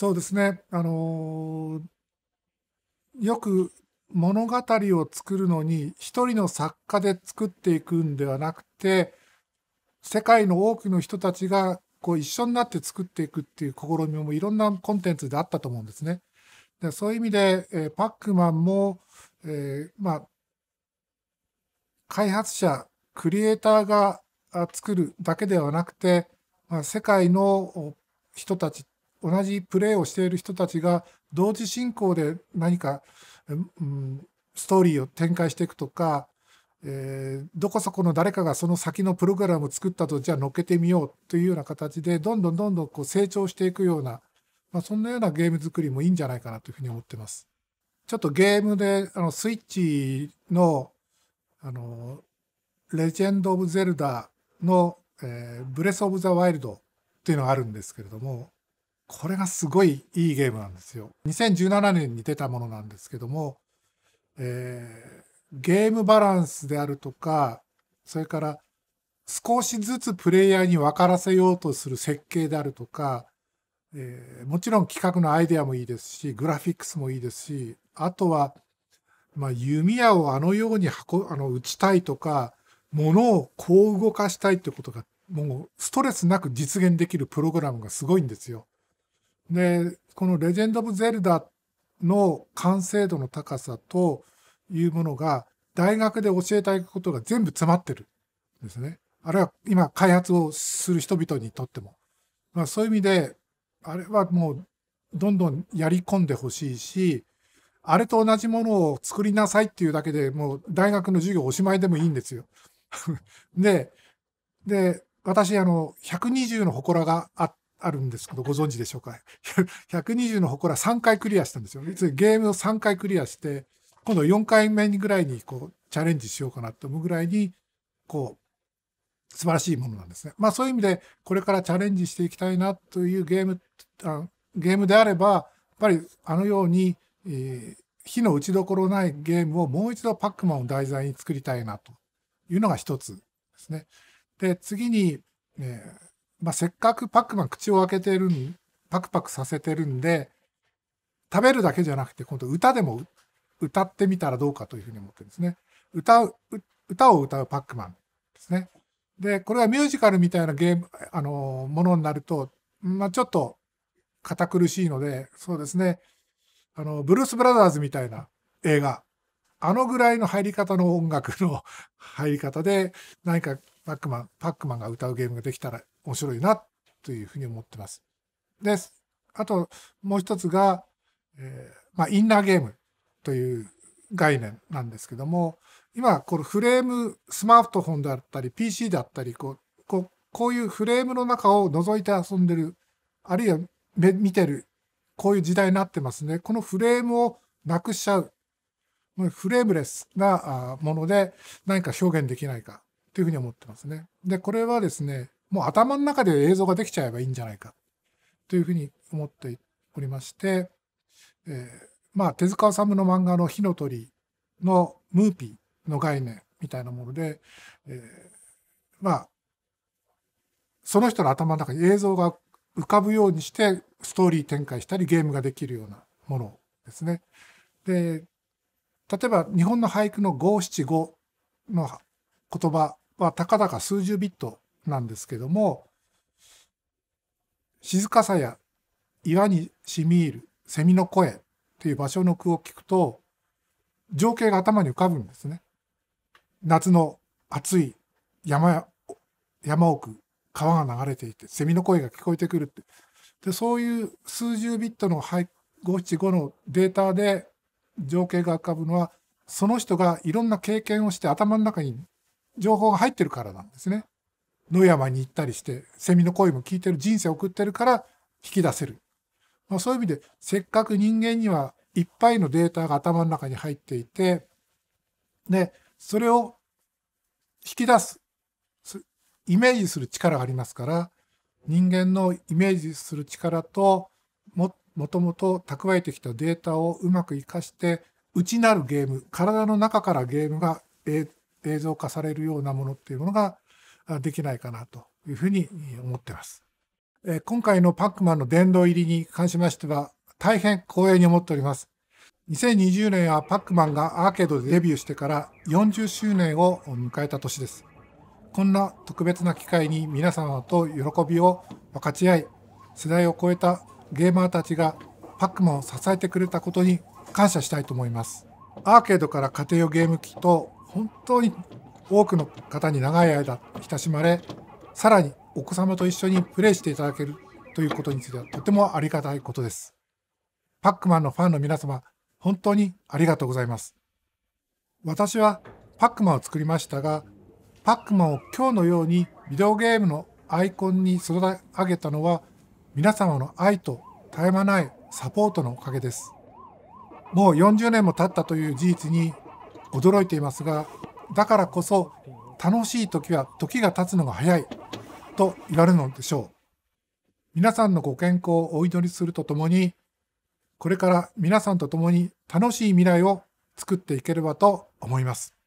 そうですね。あのー、よく物語を作るのに一人の作家で作っていくんではなくて、世界の多くの人たちがこう一緒になって作っていくっていう試みもいろんなコンテンツであったと思うんですね。でそういう意味で、えー、パックマンも、えー、まあ、開発者、クリエイターが作るだけではなくて、まあ、世界の人たち同じプレーをしている人たちが同時進行で何か、うん、ストーリーを展開していくとか、えー、どこそこの誰かがその先のプログラムを作ったとじゃあ乗っけてみようというような形でどんどんどんどんこう成長していくような、まあ、そんなようなゲーム作りもいいんじゃないかなというふうに思ってます。ちょっとゲームであのスイッチのあのレジェンド・オブ・ゼルダの、えー、ブレス・オブ・ザ・ワイルドっていうのがあるんですけれどもこれがすごいいいゲームなんですよ。2017年に出たものなんですけども、えー、ゲームバランスであるとか、それから少しずつプレイヤーに分からせようとする設計であるとか、えー、もちろん企画のアイデアもいいですし、グラフィックスもいいですし、あとは、まあ、弓矢をあのように箱あの打ちたいとか、物をこう動かしたいってことが、もうストレスなく実現できるプログラムがすごいんですよ。で、このレジェンド・オブ・ゼルダの完成度の高さというものが、大学で教えたいことが全部詰まってるんですね。あれは今開発をする人々にとっても。まあ、そういう意味で、あれはもうどんどんやり込んでほしいし、あれと同じものを作りなさいっていうだけでもう大学の授業おしまいでもいいんですよ。で、で、私、あの、120の祠があっあるんですけど、ご存知でしょうか。120の祠3回クリアしたんですよ。いつゲームを3回クリアして、今度4回目ぐらいにこうチャレンジしようかなって思うぐらいに、こう、素晴らしいものなんですね。まあそういう意味で、これからチャレンジしていきたいなというゲーム、あゲームであれば、やっぱりあのように、えー、火の打ちどころないゲームをもう一度パックマンを題材に作りたいなというのが一つですね。で、次に、えーまあ、せっかくパックマン口を開けてるん、パクパクさせてるんで、食べるだけじゃなくて、今度歌でも歌ってみたらどうかというふうに思ってるんですね。歌う、歌を歌うパックマンですね。で、これはミュージカルみたいなゲーム、あの、ものになると、まあ、ちょっと堅苦しいので、そうですね。あの、ブルース・ブラザーズみたいな映画、あのぐらいの入り方の音楽の入り方で、何かパックマン、パックマンが歌うゲームができたら面白いなというふうに思ってます。です。あと、もう一つが、えー、まあ、インナーゲームという概念なんですけども、今、このフレーム、スマートフォンだったり、PC だったり、こう、こうこういうフレームの中を覗いて遊んでる、あるいは見てる、こういう時代になってますね。このフレームをなくしちゃう。フレームレスなもので何か表現できないか。というふうに思ってますね。で、これはですね、もう頭の中で映像ができちゃえばいいんじゃないかというふうに思っておりまして、えー、まあ、手塚治虫の漫画の火の鳥のムーピーの概念みたいなもので、えー、まあ、その人の頭の中に映像が浮かぶようにしてストーリー展開したりゲームができるようなものですね。で、例えば日本の俳句の五七五の言葉あ、たかだか数十ビットなんですけども静かさや岩に染み入るセミの声という場所の句を聞くと情景が頭に浮かぶんですね。夏の暑い山山奥川が流れていてセミの声が聞こえてくるってでそういう数十ビットの五七五のデータで情景が浮かぶのはその人がいろんな経験をして頭の中に情報が入ってるからなんですね。野山に行ったりして、セミの声も聞いてる人生を送ってるから引き出せる。まあ、そういう意味で、せっかく人間にはいっぱいのデータが頭の中に入っていて、で、それを引き出す、イメージする力がありますから、人間のイメージする力とも、もともと蓄えてきたデータをうまく活かして、内なるゲーム、体の中からゲームが、えー、映像化されるようなものっていうものができないかなというふうに思っています。今回のパックマンの殿堂入りに関しましては大変光栄に思っております。2020年はパックマンがアーケードでデビューしてから40周年を迎えた年です。こんな特別な機会に皆様と喜びを分かち合い、世代を超えたゲーマーたちがパックマンを支えてくれたことに感謝したいと思います。アーケードから家庭用ゲーム機と本当に多くの方に長い間親しまれさらにお子様と一緒にプレイしていただけるということについてはとてもありがたいことです。パックマンのファンの皆様、本当にありがとうございます。私はパックマンを作りましたが、パックマンを今日のようにビデオゲームのアイコンに育て上げたのは皆様の愛と絶え間ないサポートのおかげです。もう40年も経ったという事実に驚いていますがだからこそ楽しい時は時が経つのが早いと言われるのでしょう皆さんのご健康をお祈りするとともにこれから皆さんとともに楽しい未来を作っていければと思います。